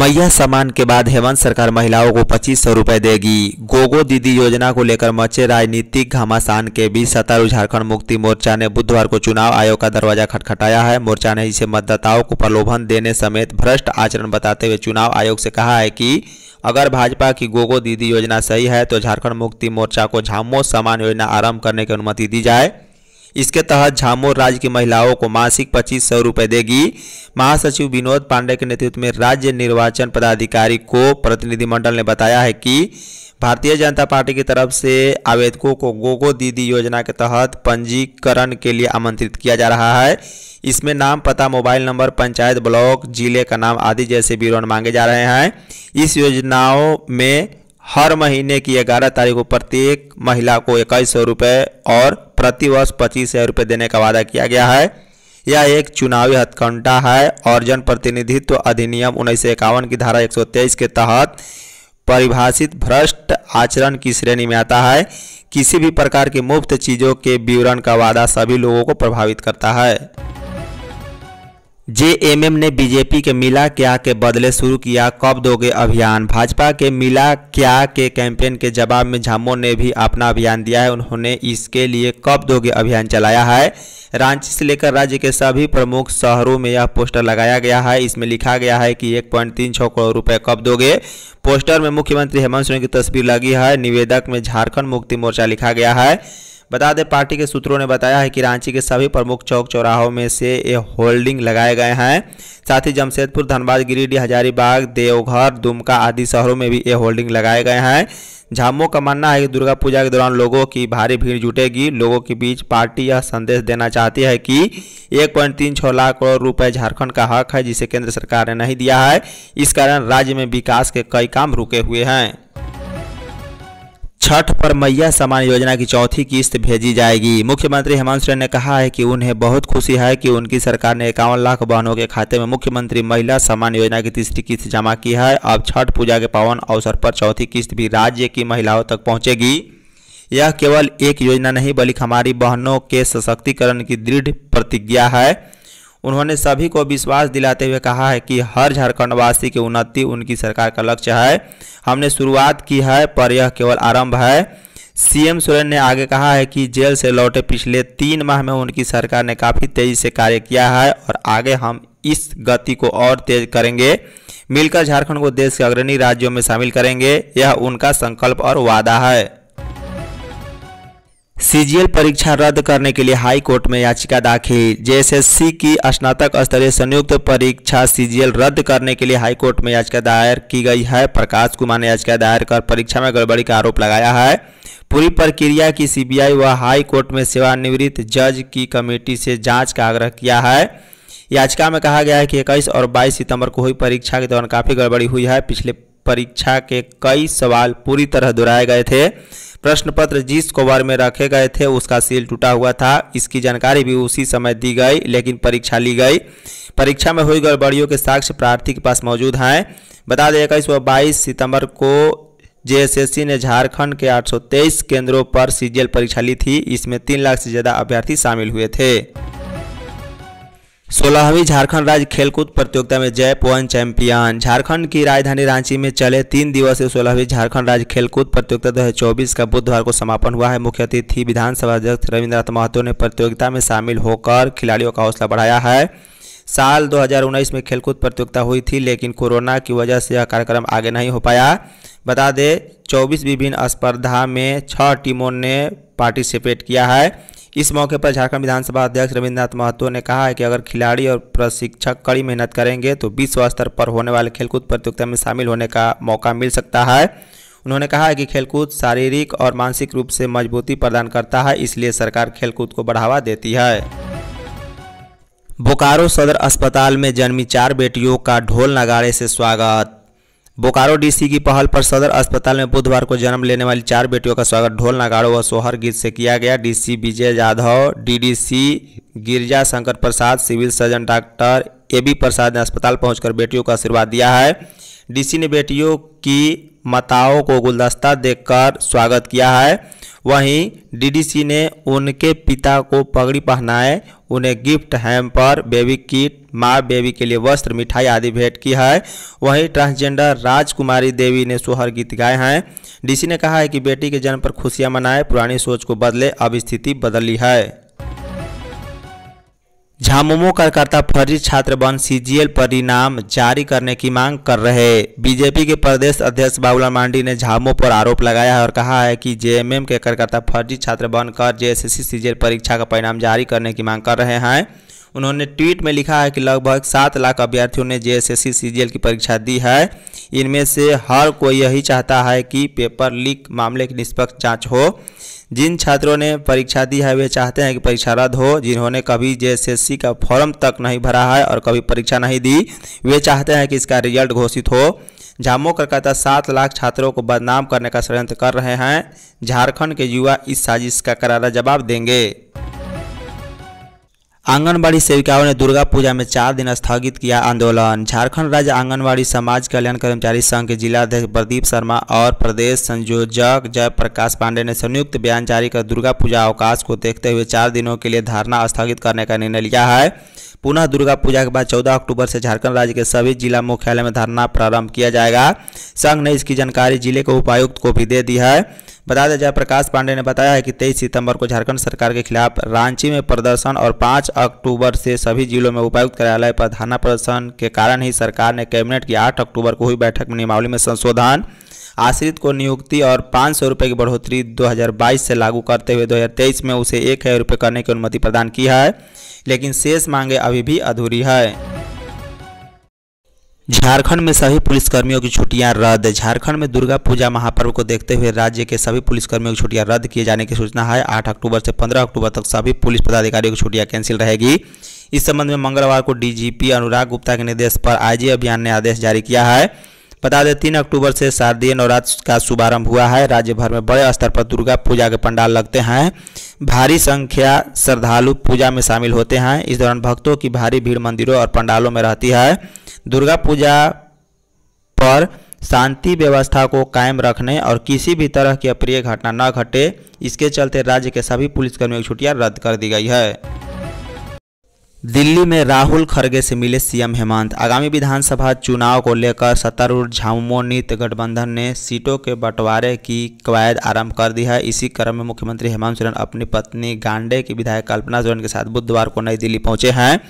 मैया सामान के बाद हेमंत सरकार महिलाओं को पच्चीस सौ रुपए देगी गोगो दीदी योजना को लेकर मचे राजनीतिक घमासान के बीच सतारू झारखंड मुक्ति मोर्चा ने बुधवार को चुनाव आयोग का दरवाजा खटखटाया है मोर्चा ने इसे मतदाताओं को प्रलोभन देने समेत भ्रष्ट आचरण बताते हुए चुनाव आयोग से कहा है कि अगर भाजपा की गोगो दीदी योजना सही है तो झारखंड मुक्ति मोर्चा को झामो समान योजना आरम्भ करने की अनुमति दी जाए इसके तहत झामोर राज्य की महिलाओं को मासिक पच्चीस सौ रुपये देगी महासचिव विनोद पांडे के नेतृत्व में राज्य निर्वाचन पदाधिकारी को प्रतिनिधिमंडल ने बताया है कि भारतीय जनता पार्टी की तरफ से आवेदकों को गोगो दीदी योजना के तहत पंजीकरण के लिए आमंत्रित किया जा रहा है इसमें नाम पता मोबाइल नंबर पंचायत ब्लॉक जिले का नाम आदि जैसे विवरण मांगे जा रहे हैं इस योजनाओं में हर महीने की ग्यारह तारीख को प्रत्येक महिला को इक्कीस सौ रुपये और प्रतिवर्ष पच्चीस हजार रुपये देने का वादा किया गया है यह एक चुनावी हथकंडा है और जनप्रतिनिधित्व अधिनियम उन्नीस की धारा एक के तहत परिभाषित भ्रष्ट आचरण की श्रेणी में आता है किसी भी प्रकार की मुफ्त चीज़ों के विवरण का वादा सभी लोगों को प्रभावित करता है जेएमएम ने बीजेपी के मिला क्या के बदले शुरू किया कब दोगे अभियान भाजपा के मिला क्या के कैंपेन के जवाब में झामो ने भी अपना अभियान दिया है उन्होंने इसके लिए कब दोगे अभियान चलाया है रांची से लेकर राज्य के सभी प्रमुख शहरों में यह पोस्टर लगाया गया है इसमें लिखा गया है कि एक पॉइंट तीन छः करोड़ रुपये कब दोगे पोस्टर में मुख्यमंत्री हेमंत सोरेन की तस्वीर लगी है निवेदक में झारखंड मुक्ति मोर्चा लिखा गया है बता दें पार्टी के सूत्रों ने बताया है कि रांची के सभी प्रमुख चौक चौराहों में से ये होल्डिंग लगाए गए हैं साथ ही जमशेदपुर धनबाद गिरिडीह हजारीबाग देवघर दुमका आदि शहरों में भी ये होल्डिंग लगाए गए हैं झामो का मानना है कि दुर्गा पूजा के दौरान लोगों की भारी भीड़ जुटेगी लोगों के बीच पार्टी यह संदेश देना चाहती है कि 1.36 लाख करोड़ रुपए झारखंड का हक है जिसे केंद्र सरकार ने नहीं दिया है इस कारण राज्य में विकास के कई काम रुके हुए हैं छठ पर मैया समान योजना की चौथी किस्त भेजी जाएगी मुख्यमंत्री हेमंत सोरेन ने कहा है कि उन्हें बहुत खुशी है कि उनकी सरकार ने इक्यावन लाख बहनों के खाते में मुख्यमंत्री महिला सम्मान योजना की तीसरी किस्त जमा की है अब छठ पूजा के पावन अवसर पर चौथी किस्त भी राज्य की महिलाओं तक पहुँचेगी यह केवल एक योजना नहीं बल्कि हमारी बहनों के सशक्तिकरण की दृढ़ प्रतिज्ञा है उन्होंने सभी को विश्वास दिलाते हुए कहा है कि हर झारखंडवासी की उन्नति उनकी सरकार का लक्ष्य है हमने शुरुआत की है पर यह केवल आरंभ है सीएम सोरेन ने आगे कहा है कि जेल से लौटे पिछले तीन माह में उनकी सरकार ने काफ़ी तेज़ी से कार्य किया है और आगे हम इस गति को और तेज करेंगे मिलकर झारखंड को देश के अग्रणी राज्यों में शामिल करेंगे यह उनका संकल्प और वादा है सीजीएल परीक्षा रद्द करने के लिए हाई कोर्ट में याचिका दाखिल जेएसएससी की स्नातक स्तरीय संयुक्त परीक्षा सीजीएल रद्द करने के लिए हाई कोर्ट में याचिका दायर की गई है प्रकाश कुमार ने याचिका दायर कर परीक्षा में गड़बड़ी का आरोप लगाया है पूरी प्रक्रिया की सीबीआई व हाई कोर्ट में सेवानिवृत्त जज की कमेटी से जाँच का आग्रह किया है याचिका में कहा गया है कि इक्कीस और बाईस सितम्बर को हुई परीक्षा के दौरान काफ़ी गड़बड़ी हुई है पिछले परीक्षा के कई सवाल पूरी तरह दोहराए गए थे प्रश्न पत्र जिस कवर में रखे गए थे उसका सील टूटा हुआ था इसकी जानकारी भी उसी समय दी गई लेकिन परीक्षा ली गई परीक्षा में हुई गड़बड़ियों के साक्ष्य प्रार्थी के पास मौजूद हैं बता दें इक्कीस व बाईस सितंबर को जेएसएससी ने झारखंड के 823 केंद्रों पर सीजीएल परीक्षा ली थी इसमें तीन लाख से ज़्यादा अभ्यर्थी शामिल हुए थे सोलहवीं झारखंड राज्य खेलकूद प्रतियोगिता में जय पवन चैंपियन झारखंड की राजधानी रांची में चले तीन दिवसीय सोलहवीं झारखंड राज्य खेलकूद प्रतियोगिता 2024 का बुधवार को समापन हुआ है मुख्य अतिथि विधानसभा अध्यक्ष रविन्द्रनाथ महतो ने प्रतियोगिता में शामिल होकर खिलाड़ियों का हौसला बढ़ाया है साल 2019 में खेलकूद प्रतियोगिता हुई थी लेकिन कोरोना की वजह से यह कार्यक्रम आगे नहीं हो पाया बता दें चौबीस विभिन्न स्पर्धा में छह टीमों ने पार्टिसिपेट किया है इस मौके पर झारखंड विधानसभा अध्यक्ष रविन्द्रनाथ महतो ने कहा है कि अगर खिलाड़ी और प्रशिक्षक कड़ी मेहनत करेंगे तो विश्व स्तर पर होने वाले खेलकूद प्रतियोगिता में शामिल होने का मौका मिल सकता है उन्होंने कहा है कि खेलकूद शारीरिक और मानसिक रूप से मजबूती प्रदान करता है इसलिए सरकार खेलकूद को बढ़ावा देती है बोकारो सदर अस्पताल में जन्मी चार बेटियों का ढोल नगाड़े से स्वागत बोकारो डीसी की पहल पर सदर अस्पताल में बुधवार को जन्म लेने वाली चार बेटियों का स्वागत ढोल नगाड़ो व सोहर गीत से किया गया DC Vijay Jadhav DDC Girija Shankar Prasad civil surgeon doctor A B Prasad ने अस्पताल पहुंचकर बेटियों का आशीर्वाद दिया है डीसी ने बेटियों की माताओं को गुलदस्ता देकर स्वागत किया है वहीं डीडीसी ने उनके पिता को पगड़ी पहनाए उन्हें गिफ्ट हैम्पर बेबी किट माँ बेबी के लिए वस्त्र मिठाई आदि भेंट की है वहीं ट्रांसजेंडर राजकुमारी देवी ने सोहर गीत गाए हैं डीसी ने कहा है कि बेटी के जन्म पर खुशियां मनाए पुरानी सोच को बदले अब स्थिति बदली है झामुमो कार्यकर्ता फर्जी छात्र बन सीजीएल परिणाम जारी करने की मांग कर रहे बीजेपी के प्रदेश अध्यक्ष बाबूलाल मांडी ने झामो पर आरोप लगाया है और कहा है कि जेएमएम के कार्यकर्ता फर्जी छात्र बनकर जेएसएससी सीजीएल परीक्षा का परिणाम जारी करने की मांग कर रहे हैं उन्होंने ट्वीट में लिखा है कि लगभग सात लाख अभ्यर्थियों ने जेएसएससी सीजीएल की परीक्षा दी है इनमें से हर कोई यही चाहता है कि पेपर लीक मामले की निष्पक्ष जांच हो जिन छात्रों ने परीक्षा दी है वे चाहते हैं कि परीक्षा रद्द हो जिन्होंने कभी जे का फॉर्म तक नहीं भरा है और कभी परीक्षा नहीं दी वे चाहते हैं कि इसका रिजल्ट घोषित हो झामो कलकाता सात लाख छात्रों को बदनाम करने का षडयंत्र कर रहे हैं झारखंड के युवा इस साजिश का करारा जवाब देंगे आंगनबाड़ी सेविकाओं ने दुर्गा पूजा में चार दिन स्थगित किया आंदोलन झारखंड राज्य आंगनबाड़ी समाज कल्याण कर्मचारी संघ के जिला अध्यक्ष प्रदीप शर्मा और प्रदेश संयोजक जयप्रकाश पांडे ने संयुक्त बयान जारी कर दुर्गा पूजा अवकाश को देखते हुए चार दिनों के लिए धारणा स्थगित करने का निर्णय लिया है पुनः दुर्गा पूजा के बाद चौदह अक्टूबर से झारखंड राज्य के सभी जिला मुख्यालय में धरना प्रारंभ किया जाएगा संघ ने इसकी जानकारी जिले के उपायुक्त को भी दे दी है बता दें जयप्रकाश पांडे ने बताया है कि 23 सितंबर को झारखंड सरकार के खिलाफ रांची में प्रदर्शन और 5 अक्टूबर से सभी जिलों में उपायुक्त कार्यालय पर धरना प्रदर्शन के कारण ही सरकार ने कैबिनेट की 8 अक्टूबर को हुई बैठक में नियमावली में संशोधन आश्रित को नियुक्ति और पाँच सौ रुपये की बढ़ोतरी 2022 से लागू करते हुए 2023 में उसे एक हज़ार रुपये करने की अनुमति प्रदान की है लेकिन शेष मांगे अभी भी अधूरी है झारखंड में सभी पुलिसकर्मियों की छुट्टियां रद्द झारखंड में दुर्गा पूजा महापर्व को देखते हुए राज्य के सभी पुलिसकर्मियों की छुट्टियां रद्द किए जाने की सूचना है 8 अक्टूबर से 15 अक्टूबर तक सभी पुलिस पदाधिकारियों की छुट्टियां कैंसिल रहेगी इस संबंध में मंगलवार को डीजीपी अनुराग गुप्ता के निर्देश पर आईजी अभियान ने आदेश जारी किया है बता दें तीन अक्टूबर से शारदीय नवरात्र का शुभारंभ हुआ है राज्य भर में बड़े स्तर पर दुर्गा पूजा के पंडाल लगते हैं भारी संख्या श्रद्धालु पूजा में शामिल होते हैं इस दौरान भक्तों की भारी भीड़ मंदिरों और पंडालों में रहती है दुर्गा पूजा पर शांति व्यवस्था को कायम रखने और किसी भी तरह की अप्रिय घटना न घटे इसके चलते राज्य के सभी पुलिसकर्मियों की छुट्टियां रद्द कर दी गई है दिल्ली में राहुल खड़गे से मिले सीएम हेमंत आगामी विधानसभा चुनाव को लेकर सत्तारूढ़ झामोनीत गठबंधन ने सीटों के बंटवारे की कवायद आरंभ कर दी है इसी क्रम में मुख्यमंत्री हेमंत सोरेन अपनी पत्नी गांडे की विधायक कल्पना सोरेन के साथ बुधवार को नई दिल्ली पहुंचे हैं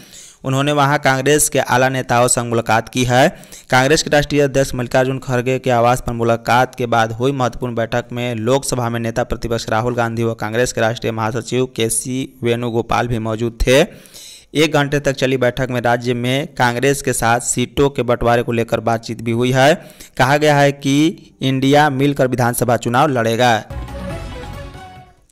उन्होंने वहां कांग्रेस के आला नेताओं से मुलाकात की है कांग्रेस के राष्ट्रीय अध्यक्ष मल्लिकार्जुन खड़गे के आवास पर मुलाकात के बाद हुई महत्वपूर्ण बैठक में लोकसभा में नेता प्रतिपक्ष राहुल गांधी व कांग्रेस के राष्ट्रीय महासचिव के सी वेणुगोपाल भी मौजूद थे एक घंटे तक चली बैठक में राज्य में कांग्रेस के साथ सीटों के बंटवारे को लेकर बातचीत भी हुई है कहा गया है कि इंडिया मिलकर विधानसभा चुनाव लड़ेगा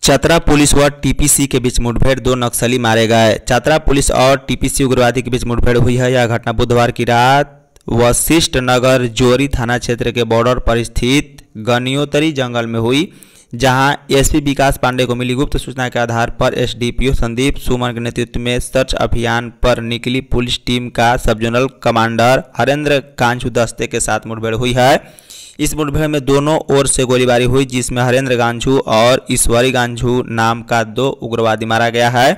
चतरा पुलिस व टीपीसी के बीच मुठभेड़ दो नक्सली मारे गए चतरा पुलिस और टीपीसी उग्रवादी के बीच मुठभेड़ हुई है यह घटना बुधवार की रात वशिष्ठ नगर जोरी थाना क्षेत्र के बॉर्डर पर स्थित गनियोतरी जंगल में हुई जहां एसपी विकास पांडे को मिली गुप्त सूचना के आधार पर एसडीपीओ संदीप सुमन के नेतृत्व में सर्च अभियान पर निकली पुलिस टीम का सब जोनल कमांडर हरेंद्र कांचू दस्ते के साथ मुठभेड़ हुई है इस मुठभेड़ में दोनों ओर से गोलीबारी हुई जिसमें हरेंद्र गांझू और ईश्वरी गांझू नाम का दो उग्रवादी मारा गया है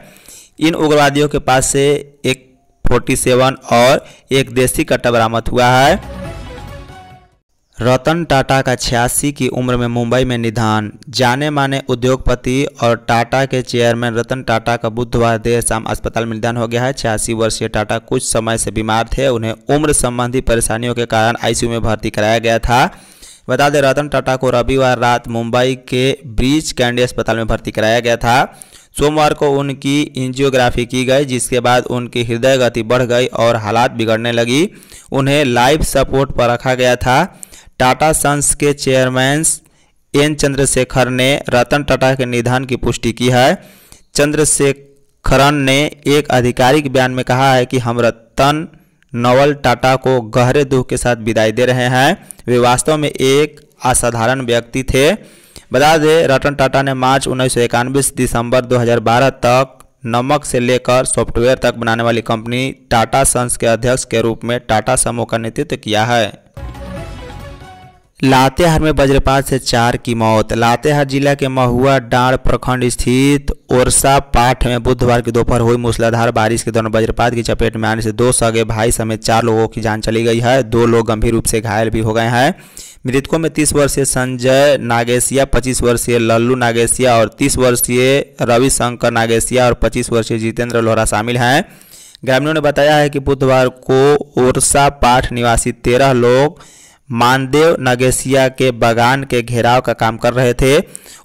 इन उग्रवादियों के पास से एक फोर्टी सेवन और एक देसी कट्टा बरामद हुआ है रतन टाटा का छियासी की उम्र में मुंबई में निधन जाने माने उद्योगपति और टाटा के चेयरमैन रतन टाटा का बुधवार देर शाम अस्पताल में निधन हो गया है छियासी वर्षीय टाटा कुछ समय से बीमार थे उन्हें उम्र संबंधी परेशानियों के कारण आईसीयू में भर्ती कराया गया था बता दें रतन टाटा को रविवार रात मुंबई के ब्रिज कैंडी अस्पताल में भर्ती कराया गया था सोमवार को उनकी इंजियोग्राफी की गई जिसके बाद उनकी हृदय गति बढ़ गई और हालात बिगड़ने लगी उन्हें लाइफ सपोर्ट पर रखा गया था टाटा सन्स के चेयरमैन एन चंद्रशेखर ने रतन टाटा के निधन की पुष्टि की है चंद्रशेखरन ने एक आधिकारिक बयान में कहा है कि हम रतन नवल टाटा को गहरे दुख के साथ विदाई दे रहे हैं वे वास्तव में एक असाधारण व्यक्ति थे बता दें रतन टाटा ने मार्च उन्नीस दिसंबर 2012 तक नमक से लेकर सॉफ्टवेयर तक बनाने वाली कंपनी टाटा सन्स के अध्यक्ष के रूप में टाटा समूह का नेतृत्व किया है लातेहार में वज्रपात से चार की मौत लातेहार जिला के महुआ डांड प्रखंड स्थित ओरसा पाठ में बुधवार की दोपहर हुई मूसलाधार बारिश के दौरान वज्रपात की चपेट में आने से दो सगे भाई समेत चार लोगों की जान चली गई है दो लोग गंभीर रूप से घायल भी हो गए हैं मृतकों में तीस वर्षीय संजय नागेशिया पच्चीस वर्षीय लल्लू नागेशिया और तीस वर्षीय रविशंकर नागेशिया और पच्चीस वर्षीय जितेंद्र लोहरा शामिल हैं ग्रामीणों ने बताया है कि बुधवार को ओरसा पाठ निवासी तेरह लोग मानदेव नगेसिया के बागान के घेराव का काम कर रहे थे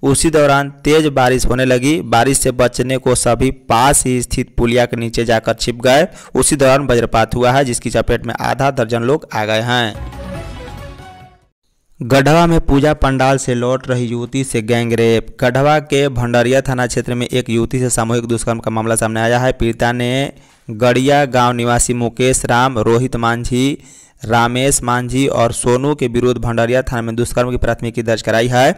उसी दौरान तेज बारिश होने लगी बारिश से बचने को सभी पास ही स्थित पुलिया के नीचे जाकर छिप गए उसी दौरान वज्रपात हुआ है जिसकी चपेट में आधा दर्जन लोग आ गए हैं गढ़वा में पूजा पंडाल से लौट रही युवती से गैंगरेप गढ़वा के भंडारिया थाना क्षेत्र में एक युवती से सामूहिक दुष्कर्म का मामला सामने आया है पीड़िता ने गड़िया गांव निवासी मुकेश राम रोहित मांझी रामेश मांझी और सोनू के विरुद्ध भंडारिया थाना में दुष्कर्म की प्राथमिकी दर्ज कराई है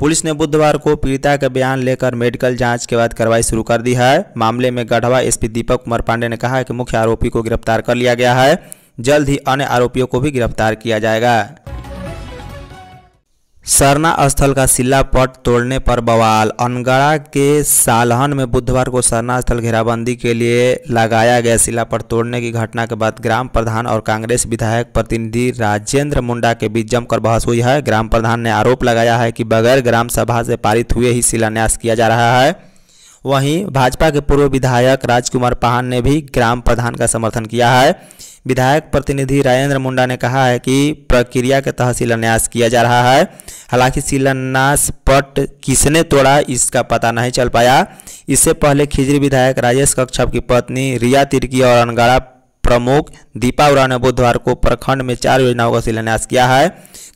पुलिस ने बुधवार को पीड़िता का बयान लेकर मेडिकल जांच के बाद कार्रवाई शुरू कर दी है मामले में गढ़वा एसपी दीपक कुमार पांडे ने कहा है कि मुख्य आरोपी को गिरफ्तार कर लिया गया है जल्द ही अन्य आरोपियों को भी गिरफ्तार किया जाएगा सरना स्थल का शिला पट तोड़ने पर बवाल अनगड़ा के सालहन में बुधवार को सरना स्थल घेराबंदी के लिए लगाया गया शिला पट तोड़ने की घटना के बाद ग्राम प्रधान और कांग्रेस विधायक प्रतिनिधि राजेंद्र मुंडा के बीच जमकर बहस हुई है ग्राम प्रधान ने आरोप लगाया है कि बगैर ग्राम सभा से पारित हुए ही शिलान्यास किया जा रहा है वहीं भाजपा के पूर्व विधायक राजकुमार पहान ने भी ग्राम प्रधान का समर्थन किया है विधायक प्रतिनिधि राजेंद्र मुंडा ने कहा है कि प्रक्रिया के तहत शिलान्यास किया जा रहा है हालांकि शिलान्यास पट किसने तोड़ा इसका पता नहीं चल पाया इससे पहले खिजरी विधायक राजेश कक्षप की पत्नी रिया तिर्की और अनगाड़ा प्रमुख दीपा उरा ने बुधवार को प्रखंड में चार योजनाओं का शिलान्यास किया है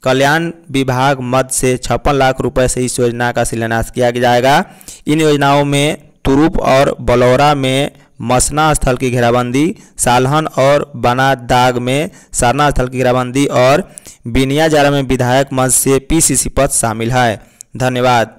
कल्याण विभाग मद से छप्पन लाख रुपए से इस योजना का शिलान्यास किया जाएगा इन योजनाओं में तुरुप और बलौरा में मसना स्थल की घेराबंदी सालहन और बनादाग में सरना स्थल की घेराबंदी और बिनियाजारा में विधायक मद से पी सी पद शामिल है धन्यवाद